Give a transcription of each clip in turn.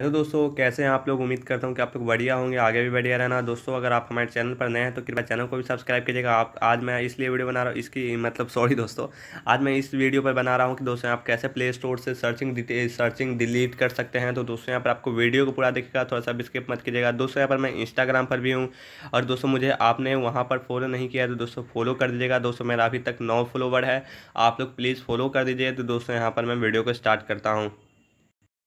hello दोस्तों कैसे हैं आप लोग उम्मीद करता हूँ कि आप लोग बढ़िया होंगे आगे भी बढ़िया रहना दोस्तों अगर आप हमारे चैनल पर नए हैं तो कृपया चैनल को भी सब्सक्राइब कीजिएगा आप आज मैं इसलिए वीडियो बना रहा हूँ इसकी मतलब सॉरी दोस्तों आज मैं इस वीडियो पर बना रहा हूँ कि दोस्तों आप कैसे प्ले स्टोर से सर्चिंग सर्चिंग डिलीट कर सकते हैं तो दोस्तों यहाँ पर आपको वीडियो को पूरा देखेगा थोड़ा सा स्किप मत कीजिएगा दोस्तों यहाँ पर मैं इंस्टाग्राम पर भी हूँ और दोस्तों मुझे आपने वहाँ पर फॉलो नहीं किया तो दोस्तों फॉलो कर दीजिएगा दोस्तों मेरा अभी तक नौ फॉलोवर है आप लोग प्लीज़ फॉलो कर दीजिए तो दोस्तों यहाँ पर मैं वीडियो को स्टार्ट करता हूँ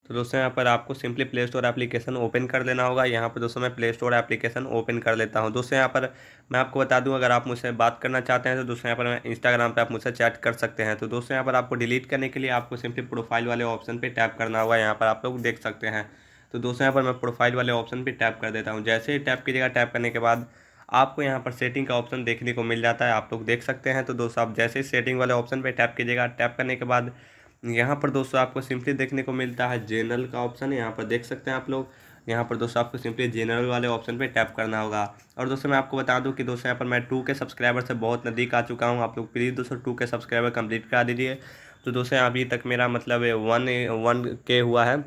तो दोस्तों यहाँ पर आपको simply play store application open कर लेना होगा यहाँ पर दोस्तों मैं प्ले स्टोर एप्लीकेशन ओपन कर लेता हूँ दोस्तों यहाँ पर मैं आपको बता दूँ अगर आप मुझसे बात करना चाहते हैं तो दोस्तों यहाँ पर मैं इंस्टाग्राम पर आप मुझसे चैट कर सकते हैं तो दोस्तों यहाँ पर आपको डिलीट करने के लिए आपको सिंपली प्रोफाइल वाले ऑप्शन पर टैप करना होगा यहाँ पर आप लोग देख सकते हैं तो दोस्तों यहाँ पर मैं प्रोफाइल वाले ऑप्शन पर टैप कर देता हूँ जैसे ही टैप कीजिएगा टैप करने के बाद आपको यहाँ पर सेटिंग का ऑप्शन देखने को मिल जाता है आप लोग देख सकते हैं तो दोस्तों आप जैसे ही सेटिंग वाले ऑप्शन पर टैप कीजिएगा टैप करने के बाद यहाँ पर दोस्तों आपको सिंपली देखने को मिलता है जनरल का ऑप्शन यहाँ पर देख सकते हैं आप लोग यहाँ पर दोस्तों आपको सिंपली जनरल वाले ऑप्शन पे टैप करना होगा और दोस्तों मैं आपको बता दूं कि दोस्तों यहाँ पर मैं टू के सब्सक्राइबर से बहुत नज़दीक आ चुका हूँ आप लोग प्लीज़ दोस्तों टू के सब्सक्राइबर कंप्लीट करा दीजिए तो दोस्तों अभी तक मेरा मतलब वन वन के हुआ है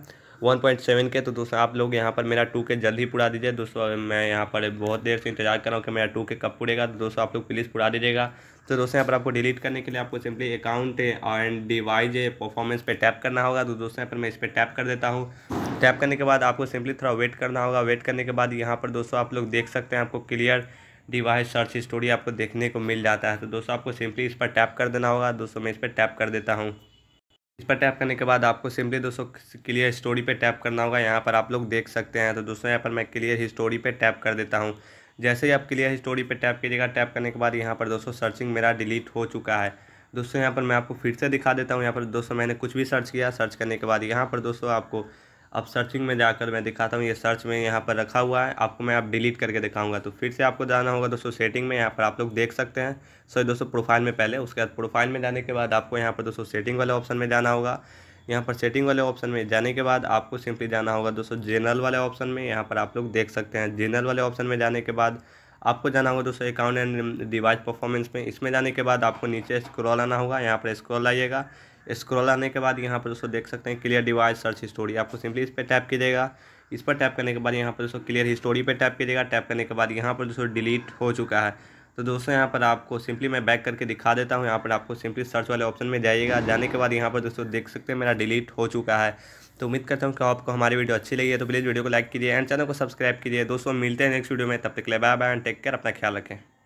वन पॉइंट सेवन के तो दोस्तों आप लोग यहाँ पर मेरा टू के जल्द ही पूरा दीजिए दोस्तों मैं यहाँ पर बहुत देर से इंतजार कर रहा हूँ कि मेरा टू के कब पूरेगा तो दोस्तों आप लोग प्लीज़ पूरा दीजिएगा तो दोस्तों यहाँ पर आपको डिलीट करने के लिए आपको simply account and device performance पर टैप करना होगा तो दोस्तों यहाँ पर मैं इस पर टैप कर देता हूँ टैप करने के बाद आपको सिंपली थोड़ा वेट करना होगा वेट करने के बाद यहाँ पर दोस्तों आप लोग देख सकते हैं आपको क्लियर डिवाइस सर्च स्टोरी आपको देखने को मिल जाता है तो दोस्तों आपको सिंपली इस पर टैप कर देना होगा दोस्तों मैं इस पर टैप कर देता हूँ इस पर टैप करने के बाद आपको सिंपली दोस्तों क्लियर हिस्टोरी पे टैप करना होगा यहाँ पर आप लोग देख सकते हैं तो दोस्तों यहाँ पर मैं क्लियर हिस्टोरी पे टैप कर देता हूँ जैसे ही आप क्लियर हिस्टोरी पे टैप कीजिएगा टैप करने के बाद यहाँ पर दोस्तों सर्चिंग मेरा डिलीट हो चुका है दोस्तों यहाँ पर मैं आपको फिर से दिखा देता हूँ यहाँ पर दोस्तों मैंने कुछ भी सर्च किया सर्च करने के बाद यहाँ पर दोस्तों आपको अब सर्चिंग में जाकर मैं दिखाता हूँ ये सर्च में यहाँ पर रखा हुआ है आपको मैं आप डिलीट करके दिखाऊंगा तो फिर से आपको जाना होगा दोस्तों सेटिंग में यहाँ पर आप लोग देख सकते हैं सॉरी दोस्तों प्रोफाइल में पहले उसके बाद प्रोफाइल में जाने के बाद आपको यहाँ पर दोस्तों सेटिंग वाले ऑप्शन में जाना होगा यहाँ पर सेटिंग वाले ऑप्शन में जाने के बाद आपको सिंपली जाना होगा दोस्तों जनरल वाले ऑप्शन में यहाँ पर आप लोग देख सकते हैं जनरल वाले ऑप्शन में जाने के बाद आपको जाना होगा दोस्तों अकाउंट एंड डिवाइस परफॉर्मेंस में इसमें जाने के बाद आपको नीचे स्क्रॉल आना होगा यहाँ पर स्क्रॉल आइएगा स्क्रॉल आने के बाद यहाँ पर दोस्तों देख सकते हैं क्लियर डिवाइस सर्च हिस्टोरी आपको सिंपली इस पर टैप कीजिएगा इस पर टैप करने के बाद यहाँ पर दोस्तों क्लियर हिस्टोरी पर टैप कीजिएगा टैप करने के बाद यहाँ पर दोस्तों डिलीट हो चुका है तो दोस्तों यहाँ पर आपको सिंपली मैं बैक करके दिखा देता हूँ यहाँ पर आपको सिंपली सर्च वाले ऑप्शन में जाइएगा जाने के बाद यहाँ पर दोस्तों देख सकते हैं मेरा डिलीट हो चुका है तो उम्मीद करता हूँ कि आपको हमारी वीडियो अच्छी लगी है तो प्लीज़ वीडियो को लाइक कीजिए एंड चैनल को सब्सक्राइब कीजिए दोस्तों मिलते हैं नेक्स्ट वीडियो में तब तक ले bye bye and take care अपना ख्याल रखें